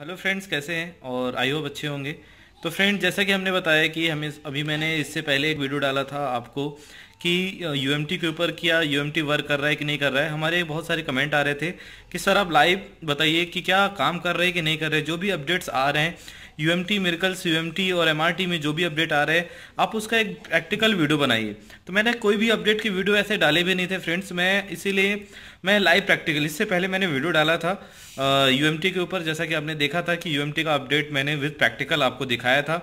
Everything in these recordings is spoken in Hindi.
हेलो फ्रेंड्स कैसे हैं और आई होप अच्छे होंगे तो फ्रेंड जैसा कि हमने बताया कि हमें अभी मैंने इससे पहले एक वीडियो डाला था आपको कि यू के ऊपर क्या यू वर्क कर रहा है कि नहीं कर रहा है हमारे बहुत सारे कमेंट आ रहे थे कि सर आप लाइव बताइए कि क्या काम कर रहे हैं कि नहीं कर रहे जो भी अपडेट्स आ रहे हैं यू एम टी मेरिकल्स यू एम टी और एम आर टी में जो भी अपडेट आ रहे हैं आप उसका एक प्रैक्टिकल वीडियो बनाइए तो मैंने कोई भी अपडेट की वीडियो ऐसे डाले भी नहीं थे फ्रेंड्स मैं इसीलिए मैं लाइव प्रैक्टिकल इससे पहले मैंने वीडियो डाला था यूएमटी के ऊपर जैसा कि आपने देखा था कि यूएमटी का अपडेट मैंने विद प्रैक्टिकल आपको दिखाया था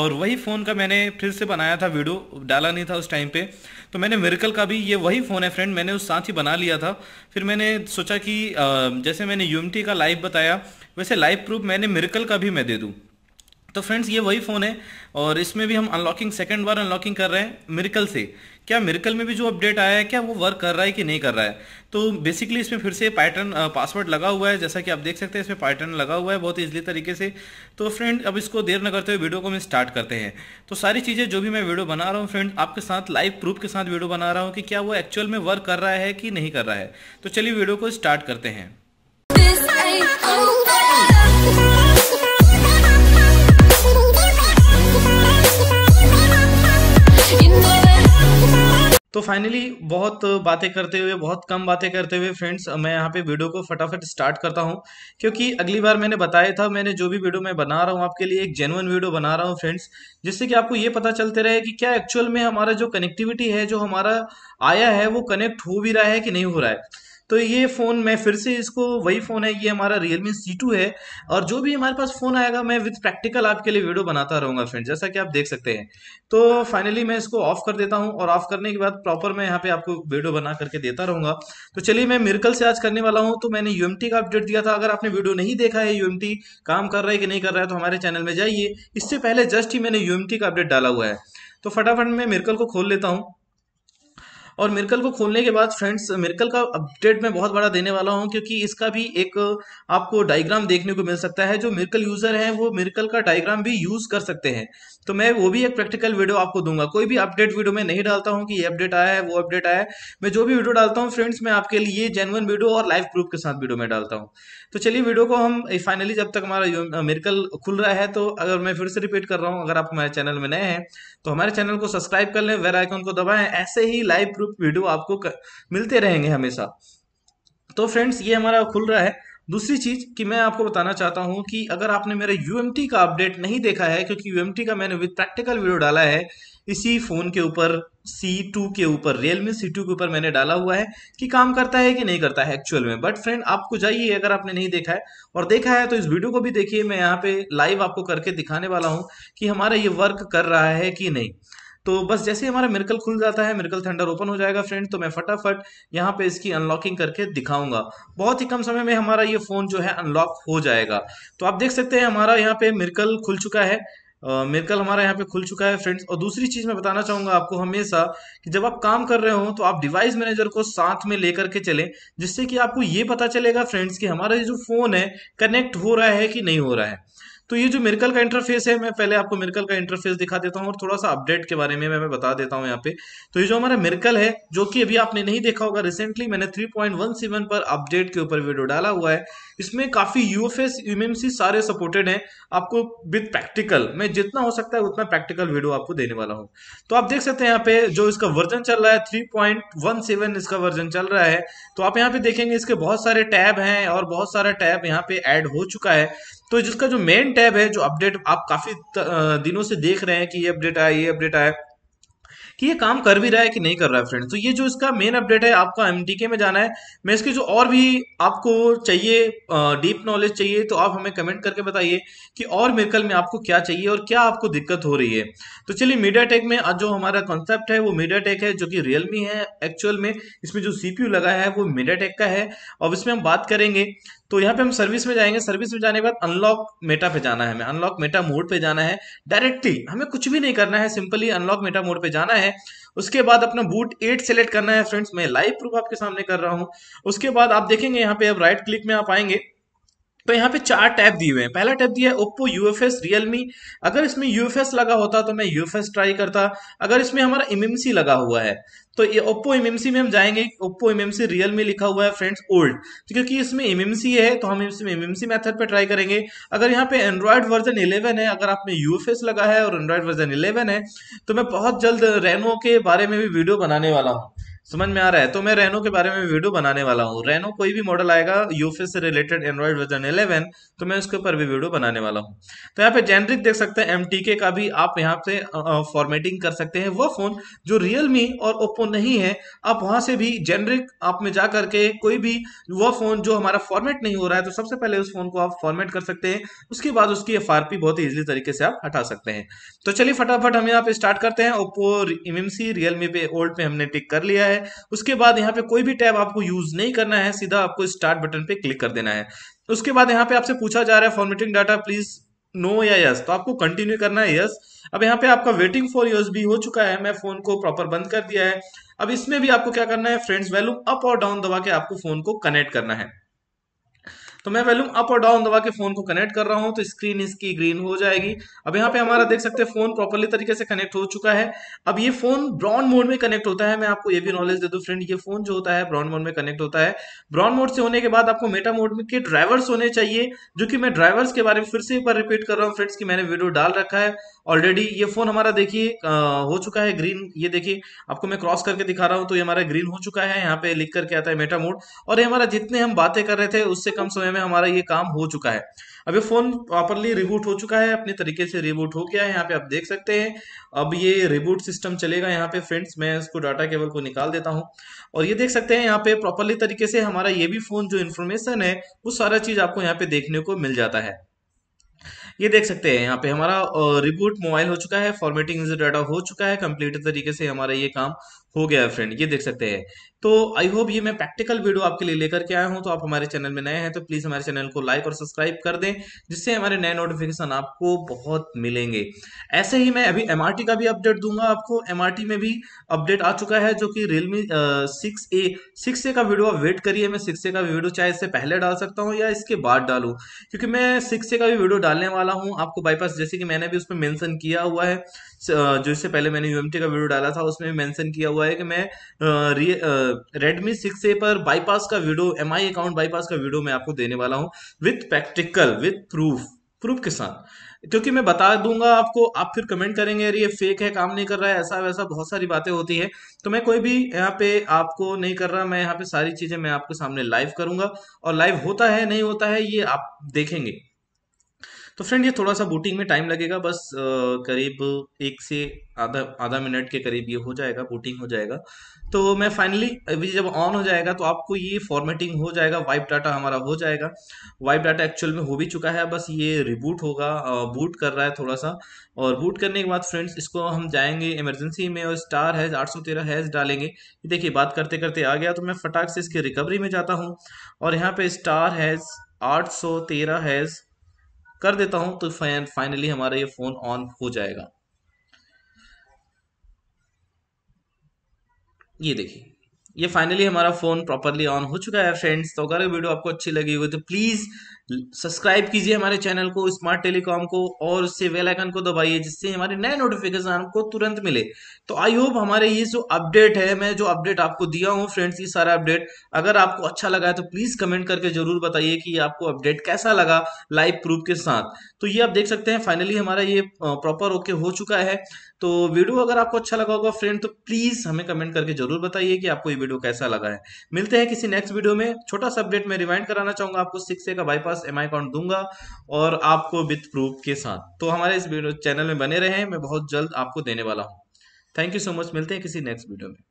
और वही फ़ोन का मैंने फिर से बनाया था वीडियो डाला नहीं था उस टाइम पे तो मैंने मेरिकल का भी ये वही फ़ोन है फ्रेंड मैंने उस साथ ही बना लिया था फिर मैंने सोचा कि जैसे मैंने यू का लाइव बताया वैसे लाइव प्रूफ मैंने मेरिकल का भी मैं दे दूँ तो फ्रेंड्स ये वही फ़ोन है और इसमें भी हम अनलॉकिंग सेकंड बार अनलॉकिंग कर रहे हैं मिरिकल से क्या मिरिकल में भी जो अपडेट आया है क्या वो वर्क कर रहा है कि नहीं कर रहा है तो बेसिकली इसमें फिर से पैटर्न पासवर्ड लगा हुआ है जैसा कि आप देख सकते हैं इसमें पैटर्न लगा हुआ है बहुत इजली तरीके से तो फ्रेंड अब इसको देर न करते हुए वीडियो को हम स्टार्ट करते हैं तो सारी चीज़ें जो भी मैं वीडियो बना रहा हूँ फ्रेंड आपके साथ लाइव प्रूफ के साथ वीडियो बना रहा हूँ कि क्या वो एक्चुअल में वर्क कर रहा है कि नहीं कर रहा है तो चलिए वीडियो को स्टार्ट करते हैं तो फाइनली बहुत बातें करते हुए बहुत कम बातें करते हुए फ्रेंड्स मैं यहाँ पे वीडियो को फटाफट स्टार्ट करता हूँ क्योंकि अगली बार मैंने बताया था मैंने जो भी वीडियो मैं बना रहा हूँ आपके लिए एक जेनुअन वीडियो बना रहा हूँ फ्रेंड्स जिससे कि आपको ये पता चलते रहे कि क्या एक्चुअल में हमारा जो कनेक्टिविटी है जो हमारा आया है वो कनेक्ट हो भी रहा है कि नहीं हो रहा है तो ये फ़ोन मैं फिर से इसको वही फ़ोन है ये हमारा रियल मी सी टू है और जो भी हमारे पास फ़ोन आएगा मैं विथ प्रैक्टिकल आपके लिए वीडियो बनाता रहूँगा फ्रेंड जैसा कि आप देख सकते हैं तो फाइनली मैं इसको ऑफ कर देता हूँ और ऑफ करने के बाद प्रॉपर मैं यहाँ पे आपको वीडियो बना करके देता रहूँगा तो चलिए मैं मिर्कल से आज करने वाला हूँ तो मैंने यू का अपडेट दिया था अगर आपने वीडियो नहीं देखा है यू काम कर रहा है कि नहीं कर रहा है तो हमारे चैनल में जाइए इससे पहले जस्ट ही मैंने यू का अपडेट डाला हुआ है तो फटाफट मैं मिर्कल को खोल लेता हूँ और मिर्कल को खोलने के बाद फ्रेंड्स मिर्कल का अपडेट मैं बहुत बड़ा देने वाला हूँ क्योंकि इसका भी एक आपको डायग्राम देखने को मिल सकता है जो मिर्कल यूजर है वो मिर्कल का डायग्राम भी यूज कर सकते हैं तो मैं वो भी एक प्रैक्टिकल वीडियो आपको दूंगा कोई भी अपडेट वीडियो में नहीं डालता हूँ कि ये अपडेट आया है वो अपडेट आया है मैं जो भी वीडियो डालता हूँ फ्रेंड्स मैं आपके लिए जेनवन वीडियो और लाइव प्रूफ के साथ वीडियो में डालता हूँ तो चलिए वीडियो को हम फाइनली जब तक हमारा मिर्कल खुल रहा है तो अगर मैं फिर से रिपीट कर रहा हूँ अगर आप हमारे चैनल में नए हैं तो हमारे चैनल को सब्सक्राइब कर लें वेर आइकन को दबाएं ऐसे ही लाइव प्रूफ वीडियो आपको कर, मिलते रहेंगे हमेशा तो फ्रेंड्स ये हमारा खुल रहा है दूसरी चीज कि मैं आपको बताना चाहता हूं कि अगर आपने मेरे यूएमटी का अपडेट नहीं देखा है क्योंकि यूएमटी का मैंने विद प्रैक्टिकल वीडियो डाला है इसी फोन के ऊपर C2 के ऊपर Realme C2 के ऊपर मैंने डाला हुआ है कि काम करता है कि नहीं करता है एक्चुअल में बट फ्रेंड आपको जाइए अगर आपने नहीं देखा है और देखा है तो इस वीडियो को भी देखिए मैं यहाँ पे लाइव आपको करके दिखाने वाला हूँ कि हमारा ये वर्क कर रहा है कि नहीं तो बस जैसे ही हमारा मिर्कल खुल जाता है मिर्कल थंडर ओपन हो जाएगा फ्रेंड तो मैं फटाफट यहाँ पे इसकी अनलॉकिंग करके दिखाऊंगा बहुत ही कम समय में हमारा ये फ़ोन जो है अनलॉक हो जाएगा तो आप देख सकते हैं हमारा यहाँ पे मिर्कल खुल चुका है मेरकल हमारा यहाँ पे खुल चुका है फ्रेंड्स और दूसरी चीज मैं बताना चाहूंगा आपको हमेशा कि जब आप काम कर रहे हो तो आप डिवाइस मैनेजर को साथ में लेकर के चलें जिससे कि आपको ये पता चलेगा फ्रेंड्स कि हमारा ये जो फोन है कनेक्ट हो रहा है कि नहीं हो रहा है तो ये जो मिर्कल का इंटरफेस है मैं पहले आपको मिर्कल का इंटरफेस दिखा देता हूँ और थोड़ा सा अपडेट के बारे में मैं बता देता हूँ यहाँ पे तो ये जो हमारा मिर्कल है जो कि अभी आपने नहीं देखा होगा रिसेंटली मैंने 3.17 पर अपडेट के ऊपर वीडियो डाला हुआ है इसमें काफी यूएफएस यूएमसी सारे सपोर्टेड है आपको विद प्रैक्टिकल मैं जितना हो सकता है उतना प्रैक्टिकल वीडियो आपको देने वाला हूँ तो आप देख सकते हैं यहाँ पे जो इसका वर्जन चल रहा है थ्री इसका वर्जन चल रहा है तो आप यहाँ पे देखेंगे इसके बहुत सारे टैब है और बहुत सारा टैब यहाँ पे एड हो चुका है तो जिसका जो मेन टैब है जो अपडेट आप काफी दिनों से देख रहे हैं कि ये अपडेट आया ये अपडेट आया कि ये काम कर भी रहा है कि नहीं कर रहा है फ्रेंड तो ये जो इसका मेन अपडेट है आपका एम में जाना है मैं इसके जो और भी आपको चाहिए डीप नॉलेज चाहिए तो आप हमें कमेंट करके बताइए कि और मेरकल में आपको क्या चाहिए और क्या आपको दिक्कत हो रही है तो चलिए मीडिया टेक में आज जो हमारा कॉन्सेप्ट है वो मीडिया टेक है जो कि रियलमी है एक्चुअल में इसमें जो सीपीयू लगा है वो मीडिया टेक का है और इसमें हम बात करेंगे तो यहाँ पे हम सर्विस में जाएंगे सर्विस में जाने के बाद अनलॉक मेटा पे जाना है हमें अनलॉक मेटा मोड पे जाना है डायरेक्टली हमें कुछ भी नहीं करना है सिंपली अनलॉक मेटा मोड पे जाना है उसके बाद अपना बूट एट सेलेक्ट करना है फ्रेंड्स मैं लाइव प्रूफ आपके सामने कर रहा हूँ उसके बाद आप देखेंगे यहाँ पे अब राइट क्लिक में आप आएंगे तो यहाँ पे चार टैब दिए हुए हैं पहला टैब दिया है Oppo U F S Realme अगर इसमें यू एफ एस लगा होता तो मैं यू एफ एस ट्राई करता अगर इसमें हमारा एम लगा हुआ है तो ये ओप्पो एम में हम जाएंगे ओप्पो एम रियल में लिखा हुआ है फ्रेंड्स ओल्ड तो क्योंकि इसमें एम है तो हम इसमें एम मेथड पे ट्राई करेंगे अगर यहाँ पे एंड्रॉयड वर्जन 11 है अगर आपने यूएफएस लगा है और एंड्रॉयड वर्जन 11 है तो मैं बहुत जल्द रेनो के बारे में भी वीडियो बनाने वाला हूँ समझ में आ रहा है तो मैं रेनो के बारे में वीडियो बनाने वाला हूँ रेनो कोई भी मॉडल आएगा यूफे से रिलेटेड एंड्रॉइड वर्जन 11 तो मैं उसके ऊपर भी वीडियो बनाने वाला हूँ तो यहाँ पे जेनरिक देख सकते हैं एमटीके का भी आप यहाँ पे फॉर्मेटिंग कर सकते हैं वो फोन जो रियलमी और ओप्पो नहीं है आप वहां से भी जेनरिक आप में जा करके कोई भी वो फोन जो हमारा फॉर्मेट नहीं हो रहा है तो सबसे पहले उस फोन को आप फॉर्मेट कर सकते हैं उसके बाद उसकी एफ बहुत ही ईजिली तरीके से आप हटा सकते हैं तो चलिए फटाफट हम यहाँ पे स्टार्ट करते हैं ओप्पो इमसी रियलमी पे ओल्ड पे हमने टिक कर लिया है है उसके बाद यहाँ पे कोई भी टैब आपको यूज नहीं करना है सीधा आपको स्टार्ट बटन पे क्लिक कर देना है उसके बाद यहाँ पे आपसे पूछा जा रहा है फॉर्मेटिंग डाटा प्लीज नो या यस तो आपको कंटिन्यू करना है यस अब यहाँ पे आपका वेटिंग फॉर यूज भी हो चुका है मैं फोन को प्रॉपर बंद कर दिया है अब इसमें भी आपको क्या करना है फ्रेंड्स वैल्यू अप और डाउन दबा के आपको फोन को कनेक्ट करना है तो मैं वैल्यूम अप और डाउन दबा के फोन को कनेक्ट कर रहा हूँ तो स्क्रीन इसकी ग्रीन हो जाएगी अब यहाँ पे हमारा देख सकते हैं फोन प्रॉपरली तरीके से कनेक्ट हो चुका है अब ये फोन ब्राउन मोड में कनेक्ट होता है मैं आपको ये भी नॉलेज दे दू फ्रेंड ये फोन जो होता है ब्राउन मोड में कनेक्ट होता है ब्राउन मोड से होने के बाद आपको मेटा मोड में के ड्राइवर्स होने चाहिए जो कि मैं ड्राइवर्स के बारे में फिर से एक बार रिपीट कर रहा हूँ फ्रेंड्स की मैंने वीडियो डाल रखा है ऑलरेडी ये फोन हमारा देखिए हो चुका है ग्रीन ये देखिए आपको मैं क्रॉस करके दिखा रहा हूँ तो ये हमारा ग्रीन हो चुका है यहाँ पे लिख करके आता है मेटा मोड और ये हमारा जितने हम बातें कर रहे थे उससे कम समय में में हमारा ये काम हो चुका है अब ये फोन प्रॉपरली रिबूट हो चुका है अपने तरीके से रिबूट हो गया है यहाँ पे आप देख सकते हैं अब ये रिबूट सिस्टम चलेगा यहाँ पे फ्रेंड्स मैं इसको डाटा केबल को निकाल देता हूँ और ये देख सकते हैं यहाँ पे प्रॉपरली तरीके से हमारा ये भी फोन जो इन्फॉर्मेशन है वो सारा चीज आपको यहाँ पे देखने को मिल जाता है ये देख सकते हैं यहाँ पे हमारा रिबूट मोबाइल हो चुका है फॉर्मेटिंग डाटा हो चुका है कंप्लीट तरीके से हमारा ये काम हो गया फ्रेंड ये देख सकते हैं तो आई होप ये मैं प्रैक्टिकल वीडियो आपके लिए लेकर के आया हूं तो आप हमारे चैनल में नए हैं तो प्लीज़ हमारे चैनल को लाइक और सब्सक्राइब कर दें जिससे हमारे नए नोटिफिकेशन आपको बहुत मिलेंगे ऐसे ही मैं अभी एम का भी अपडेट दूंगा आपको एम में भी अपडेट आ चुका है जो कि Realme six A six A का वीडियो आप वेट करिए मैं सिक्स ए का वीडियो चाहे इससे पहले डाल सकता हूँ या इसके बाद डालू क्योंकि मैं सिक्स ए का भी वीडियो डालने वाला हूँ आपको बाईपास जैसे कि मैंने भी उसमें मैंसन किया हुआ है जो इससे पहले मैंने यूएमटी का वीडियो डाला था उसमें भी मैंसन किया हुआ हुआ है कि मैं रेडमी सिक्स ए पर बाईपास का video M I account bypass का वीडियो मैं आपको देने वाला हूँ with practical with proof proof के साथ क्योंकि मैं बता दूंगा आपको आप फिर कमेंट करेंगे अरे ये फेक है काम नहीं कर रहा है ऐसा वैसा बहुत सारी बातें होती है तो मैं कोई भी यहाँ पे आपको नहीं कर रहा मैं यहाँ पे सारी चीजें मैं आपके सामने लाइव करूंगा और लाइव होता है नहीं होता है ये आप देखेंगे तो फ्रेंड ये थोड़ा सा बूटिंग में टाइम लगेगा बस करीब एक से आधा आधा मिनट के करीब ये हो जाएगा बूटिंग हो जाएगा तो मैं फाइनली अभी जब ऑन हो जाएगा तो आपको ये फॉर्मेटिंग हो जाएगा वाइप डाटा हमारा हो जाएगा वाइप डाटा एक्चुअल में हो भी चुका है बस ये रिबूट होगा बूट कर रहा है थोड़ा सा और बूट करने के बाद फ्रेंड्स इसको हम जाएंगे इमरजेंसी में और स्टार हैज आठ सौ तेरह हैज डालेंगे देखिए बात करते करते आ गया तो मैं फटाक से इसके रिकवरी में जाता हूँ और यहाँ पे स्टार हैज आठ सौ तेरह हैज़ कर देता हूं तो फैन फाइनली हमारा ये फोन ऑन हो जाएगा ये देखिए ये फाइनली हमारा फोन प्रॉपरली ऑन हो चुका है फ्रेंड्स तो अगर वीडियो आपको अच्छी लगी हुई तो प्लीज सब्सक्राइब कीजिए हमारे चैनल को स्मार्ट टेलीकॉम को और उससे आइकन को दबाइए जिससे हमारे नए नोटिफिकेशन आपको तुरंत मिले तो आई होप हमारे ये जो अपडेट है मैं जो अपडेट आपको दिया हूँ फ्रेंड्स ये सारा अपडेट अगर आपको अच्छा लगा है तो प्लीज कमेंट करके जरूर बताइए कि आपको अपडेट कैसा लगा लाइव प्रूफ के साथ तो ये आप देख सकते हैं फाइनली हमारा ये प्रॉपर ओके हो चुका है तो वीडियो अगर आपको अच्छा लगा होगा फ्रेंड तो प्लीज हमें कमेंट करके जरूर बताइए कि आपको ये वीडियो कैसा लगा है मिलते हैं किसी नेक्स्ट वीडियो में छोटा सा अपडेट मैं रिमाइंड कराना चाहूंगा आपको सिक्स का बाईपास पास एम अकाउंट दूंगा और आपको विथ प्रूफ के साथ तो हमारे इस चैनल में बने रहें मैं बहुत जल्द आपको देने वाला हूँ थैंक यू सो मच मिलते हैं किसी नेक्स्ट वीडियो में